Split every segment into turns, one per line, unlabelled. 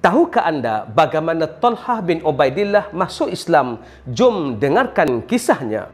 Tahukah anda bagaimana Talha bin Ubaidillah masuk Islam? Jom dengarkan kisahnya.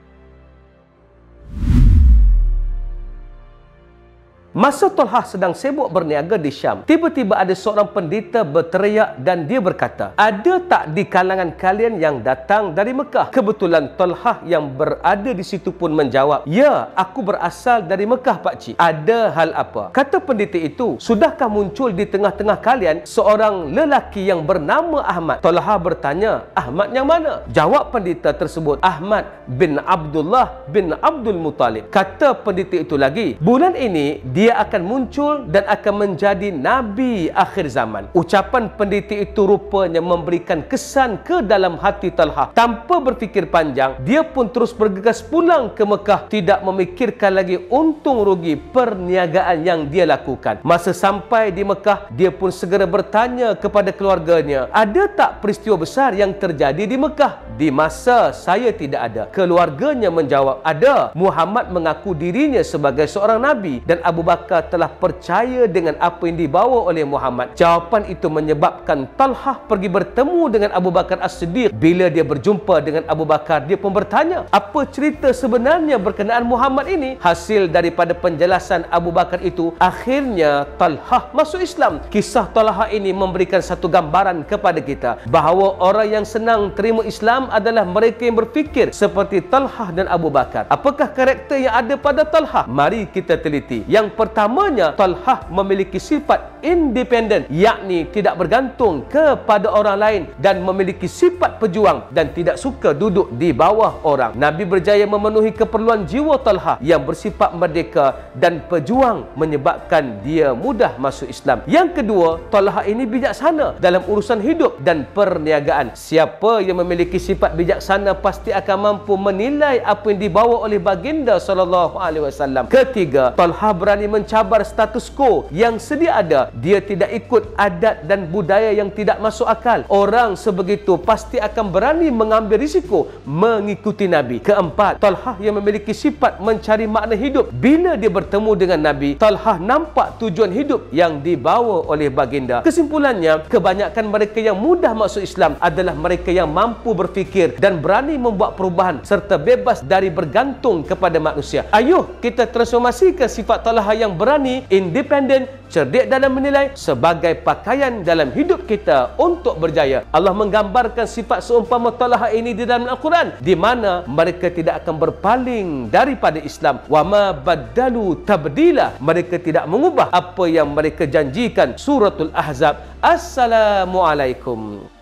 Masa Tolhah sedang sibuk berniaga di Syam, tiba-tiba ada seorang pendeta berteriak dan dia berkata, Ada tak di kalangan kalian yang datang dari Mekah? Kebetulan Tolhah yang berada di situ pun menjawab, Ya, aku berasal dari Mekah, Pak Cik. Ada hal apa? Kata pendeta itu, Sudahkah muncul di tengah-tengah kalian seorang lelaki yang bernama Ahmad? Tolhah bertanya, Ahmad yang mana? Jawab pendeta tersebut, Ahmad bin Abdullah bin Abdul Muttalib. Kata pendeta itu lagi, Bulan ini, dia dia akan muncul dan akan menjadi Nabi akhir zaman. Ucapan pendeta itu rupanya memberikan kesan ke dalam hati Talha. Tanpa berfikir panjang, dia pun terus bergegas pulang ke Mekah. Tidak memikirkan lagi untung rugi perniagaan yang dia lakukan. Masa sampai di Mekah, dia pun segera bertanya kepada keluarganya. Ada tak peristiwa besar yang terjadi di Mekah? Di masa saya tidak ada. Keluarganya menjawab, ada. Muhammad mengaku dirinya sebagai seorang Nabi. Dan Abu Bakar bakar telah percaya dengan apa yang dibawa oleh Muhammad. Jawapan itu menyebabkan Talha pergi bertemu dengan Abu Bakar As-Siddiq. Bila dia berjumpa dengan Abu Bakar, dia pun bertanya, apa cerita sebenarnya berkenaan Muhammad ini? Hasil daripada penjelasan Abu Bakar itu, akhirnya Talha masuk Islam. Kisah Talha ini memberikan satu gambaran kepada kita bahawa orang yang senang terima Islam adalah mereka yang berfikir seperti Talha dan Abu Bakar. Apakah karakter yang ada pada Talha? Mari kita teliti. Yang pertamanya Talhah memiliki sifat independen yakni tidak bergantung kepada orang lain dan memiliki sifat pejuang dan tidak suka duduk di bawah orang Nabi berjaya memenuhi keperluan jiwa Talhah yang bersifat merdeka dan pejuang menyebabkan dia mudah masuk Islam yang kedua Talhah ini bijaksana dalam urusan hidup dan perniagaan siapa yang memiliki sifat bijaksana pasti akan mampu menilai apa yang dibawa oleh baginda sallallahu alaihi wasallam ketiga Talhah berani mencabar status quo yang sedia ada dia tidak ikut adat dan budaya yang tidak masuk akal orang sebegitu pasti akan berani mengambil risiko mengikuti Nabi keempat Talhah yang memiliki sifat mencari makna hidup bila dia bertemu dengan Nabi Talhah nampak tujuan hidup yang dibawa oleh baginda kesimpulannya kebanyakan mereka yang mudah masuk Islam adalah mereka yang mampu berfikir dan berani membuat perubahan serta bebas dari bergantung kepada manusia ayuh kita transformasikan sifat Talhah yang berani, independen, cerdik dalam menilai sebagai pakaian dalam hidup kita untuk berjaya. Allah menggambarkan sifat seumpama talaha ini di dalam Al-Quran di mana mereka tidak akan berpaling daripada Islam. Wa ma badalu tabdila. Mereka tidak mengubah apa yang mereka janjikan. Suratul Ahzab. Assalamualaikum.